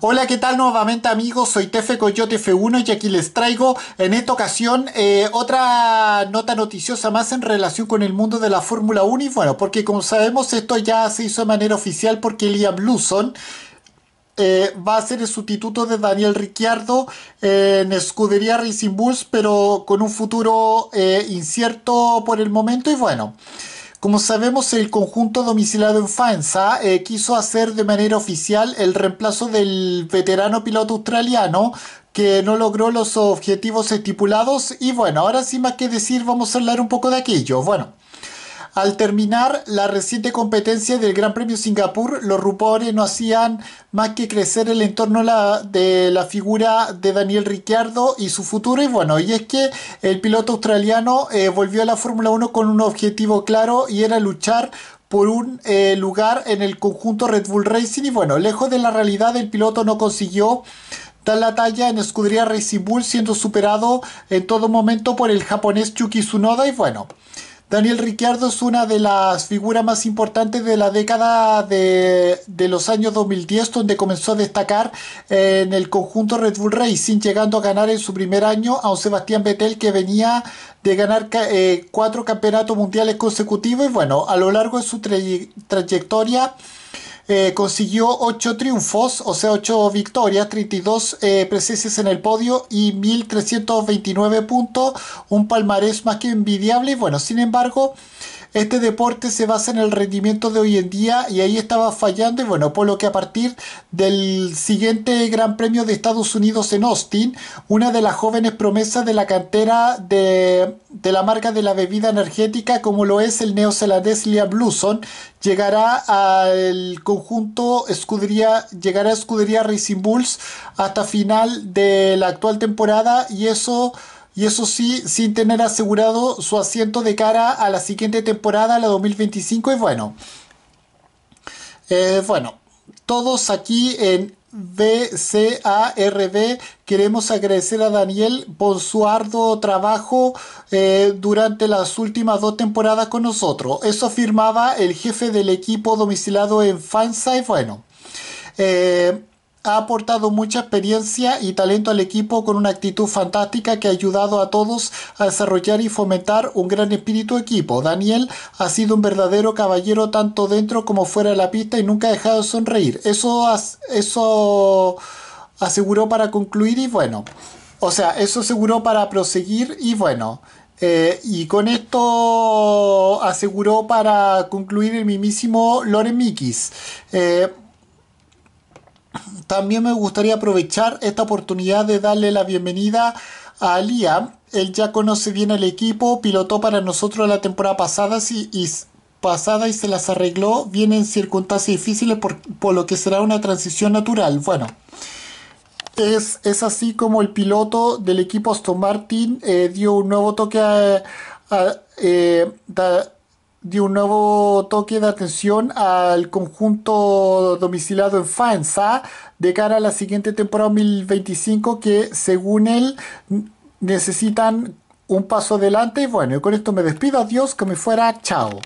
Hola, ¿qué tal nuevamente amigos? Soy Tefe Coyote F1 y aquí les traigo en esta ocasión eh, otra nota noticiosa más en relación con el mundo de la Fórmula 1 y bueno, porque como sabemos esto ya se hizo de manera oficial porque Liam Lawson eh, va a ser el sustituto de Daniel Ricciardo en Scuderia Racing Bulls pero con un futuro eh, incierto por el momento y bueno... Como sabemos, el conjunto domiciliado en Faenza eh, quiso hacer de manera oficial el reemplazo del veterano piloto australiano que no logró los objetivos estipulados y bueno, ahora sin más que decir vamos a hablar un poco de aquello. Bueno. Al terminar la reciente competencia del Gran Premio Singapur, los rumores no hacían más que crecer el entorno de la figura de Daniel Ricciardo y su futuro. Y bueno, y es que el piloto australiano eh, volvió a la Fórmula 1 con un objetivo claro y era luchar por un eh, lugar en el conjunto Red Bull Racing. Y bueno, lejos de la realidad, el piloto no consiguió dar la talla en escudería Racing Bull, siendo superado en todo momento por el japonés Chucky Tsunoda. Y bueno. Daniel Ricciardo es una de las figuras más importantes de la década de, los años 2010, donde comenzó a destacar en el conjunto Red Bull Racing, llegando a ganar en su primer año a un Sebastián Vettel que venía de ganar eh, cuatro campeonatos mundiales consecutivos. Y bueno, a lo largo de su trayectoria eh, consiguió 8 triunfos, o sea, 8 victorias, 32 eh, presencias en el podio y 1.329 puntos, un palmarés más que envidiable. Bueno, sin embargo, este deporte se basa en el rendimiento de hoy en día y ahí estaba fallando. Y bueno, por lo que a partir del siguiente Gran Premio de Estados Unidos en Austin, una de las jóvenes promesas de la cantera de, la marca de la bebida energética, como lo es el neozelandés Liam Lawson, llegará al conjunto llegará a escudería Racing Bulls hasta final de la actual temporada y eso y eso sí, sin tener asegurado su asiento de cara a la siguiente temporada, la 2025. Y bueno, eh, bueno, todos aquí en BCARB queremos agradecer a Daniel por su arduo trabajo eh, durante las últimas dos temporadas con nosotros. Eso afirmaba el jefe del equipo domicilado en Fansa bueno. Eh, ha aportado mucha experiencia y talento al equipo con una actitud fantástica que ha ayudado a todos a desarrollar y fomentar un gran espíritu equipo. Daniel ha sido un verdadero caballero tanto dentro como fuera de la pista y nunca ha dejado de sonreír. Eso, eso aseguró para concluir y bueno, o sea, eso aseguró para proseguir y bueno. Eh, y con esto aseguró para concluir el mismísimo Loren Mikis. Eh, también me gustaría aprovechar esta oportunidad de darle la bienvenida a Alía. Él ya conoce bien el equipo, pilotó para nosotros la temporada pasada y, y pasada y se las arregló. vienen en circunstancias difíciles por, lo que será una transición natural. Bueno. Es, así como el piloto del equipo Aston Martin eh, dio un nuevo toque a, eh, de un nuevo toque de atención al conjunto domiciliado en Faenza de cara a la siguiente temporada 2025 que según él necesitan un paso adelante y bueno, con esto me despido, adiós, que me fuera, chao.